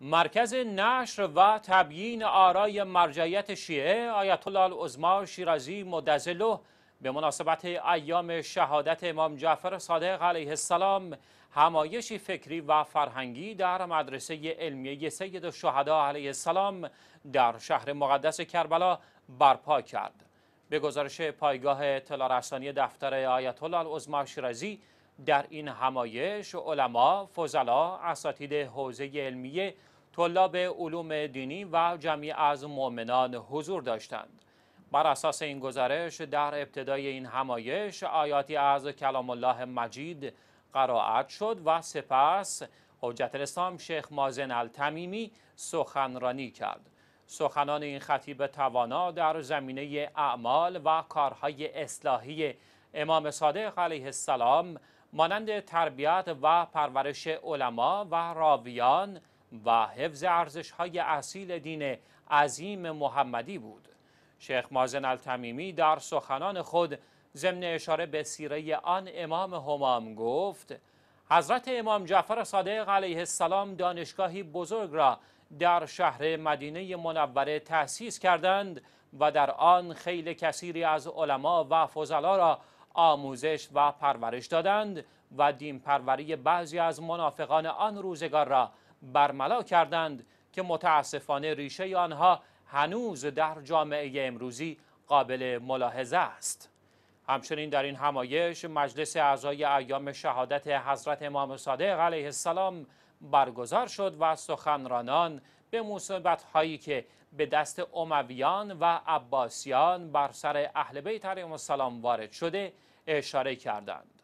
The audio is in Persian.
مرکز نشر و تبیین آرای مرجعیت شیعه آیت الله العظما شیرازی مدزلو به مناسبت ایام شهادت امام جعفر صادق علیه السلام همایشی فکری و فرهنگی در مدرسه علمیه سید الشهدا علیه السلام در شهر مقدس کربلا برپا کرد به گزارش پایگاه اطلاع دفتر آیت الله العظما شیرازی در این همایش علما، فضلا، اساتید حوزه علمیه، طلاب علوم دینی و جمعی از مؤمنان حضور داشتند. بر اساس این گزارش در ابتدای این همایش آیاتی از کلام الله مجید قرائت شد و سپس حجت الاسلام شیخ مازن التمیمی سخنرانی کرد. سخنان این خطیب توانا در زمینه اعمال و کارهای اصلاحی امام صادق علیه السلام مانند تربیت و پرورش علما و راویان و حفظ ارزش های اصیل دین عظیم محمدی بود شیخ مازن التمیمی در سخنان خود ضمن اشاره به سیره آن امام همام گفت حضرت امام جعفر صادق علیه السلام دانشگاهی بزرگ را در شهر مدینه منوره تأسیس کردند و در آن خیلی کثیری از علما و فضلا را آموزش و پرورش دادند و دین پروری بعضی از منافقان آن روزگار را برملا کردند که متاسفانه ریشه آنها هنوز در جامعه امروزی قابل ملاحظه است همچنین در این همایش مجلس اعضای ایام شهادت حضرت امام صادق علیه السلام برگزار شد و سخنرانان به مصیبت هایی که به دست امویان و عباسیان بر سر اهل بیت علیهم السلام وارد شده اشاره کردند